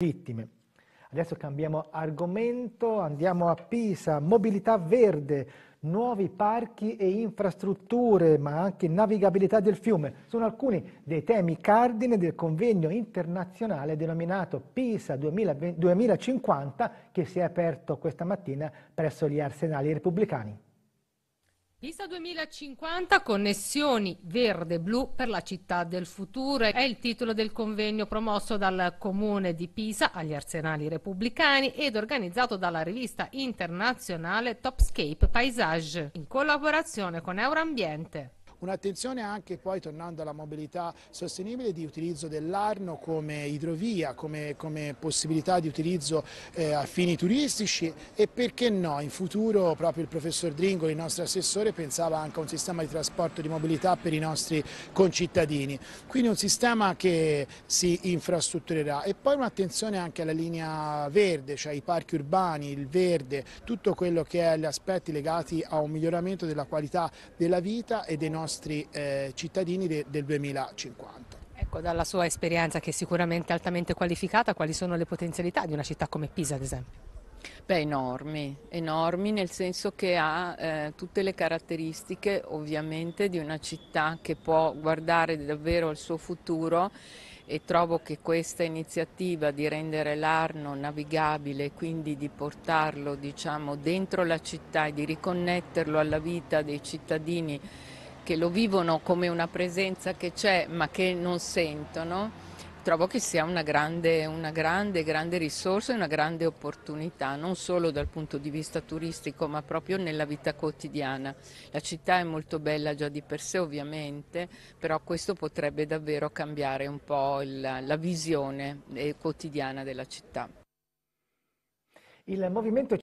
vittime. Adesso cambiamo argomento, andiamo a Pisa, mobilità verde, nuovi parchi e infrastrutture, ma anche navigabilità del fiume. Sono alcuni dei temi cardine del convegno internazionale denominato Pisa 2050 che si è aperto questa mattina presso gli arsenali repubblicani. Pisa 2050, connessioni verde-blu per la città del futuro è il titolo del convegno promosso dal Comune di Pisa agli arsenali repubblicani ed organizzato dalla rivista internazionale Topscape Paysage in collaborazione con Euroambiente. Un'attenzione anche poi, tornando alla mobilità sostenibile, di utilizzo dell'Arno come idrovia, come, come possibilità di utilizzo eh, a fini turistici e perché no, in futuro proprio il professor Dringoli, il nostro assessore, pensava anche a un sistema di trasporto di mobilità per i nostri concittadini. Quindi un sistema che si infrastrutturerà e poi un'attenzione anche alla linea verde, cioè i parchi urbani, il verde, tutto quello che è gli aspetti legati a un miglioramento della qualità della vita e dei nostri nostri eh, cittadini de, del 2050. Ecco, dalla sua esperienza che è sicuramente altamente qualificata, quali sono le potenzialità di una città come Pisa, ad esempio? Beh, enormi, enormi nel senso che ha eh, tutte le caratteristiche ovviamente di una città che può guardare davvero al suo futuro e trovo che questa iniziativa di rendere l'Arno navigabile, quindi di portarlo diciamo, dentro la città e di riconnetterlo alla vita dei cittadini che lo vivono come una presenza che c'è ma che non sentono, trovo che sia una grande, una grande, grande risorsa e una grande opportunità, non solo dal punto di vista turistico, ma proprio nella vita quotidiana. La città è molto bella già di per sé, ovviamente, però questo potrebbe davvero cambiare un po' la, la visione eh, quotidiana della città. Il movimento